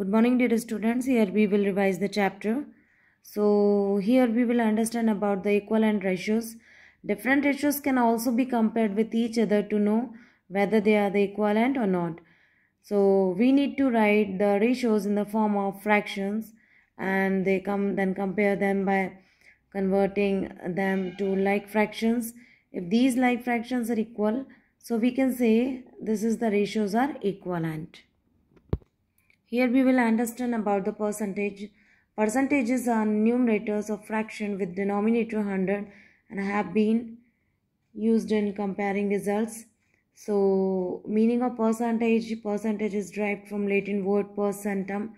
good morning dear students here we will revise the chapter so here we will understand about the equivalent ratios different ratios can also be compared with each other to know whether they are the equivalent or not so we need to write the ratios in the form of fractions and they come then compare them by converting them to like fractions if these like fractions are equal so we can say this is the ratios are equivalent here we will understand about the percentage. Percentages are numerators of fraction with denominator 100 and have been used in comparing results. So meaning of percentage, percentage is derived from Latin word percentum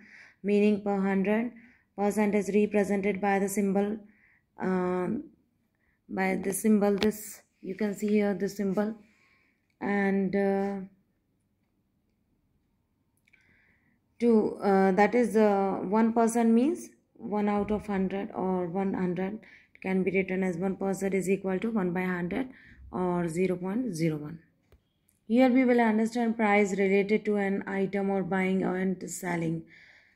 meaning per hundred. Percent is represented by the symbol, um, by the symbol this, you can see here the symbol and uh, to uh, that is uh, one person means one out of hundred or one hundred can be written as one person is equal to one by hundred or zero point zero one. Here we will understand price related to an item or buying and selling.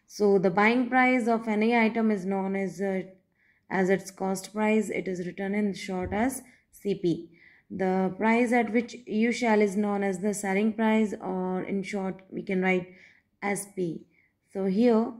So the buying price of any item is known as uh, as its cost price. It is written in short as CP. The price at which you shall is known as the selling price or in short we can write as P. So here